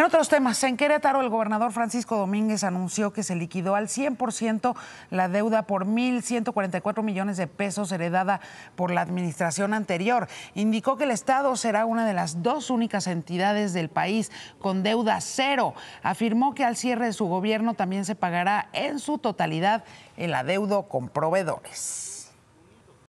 En otros temas, en Querétaro, el gobernador Francisco Domínguez anunció que se liquidó al 100% la deuda por 1.144 millones de pesos heredada por la administración anterior. Indicó que el Estado será una de las dos únicas entidades del país con deuda cero. Afirmó que al cierre de su gobierno también se pagará en su totalidad el adeudo con proveedores.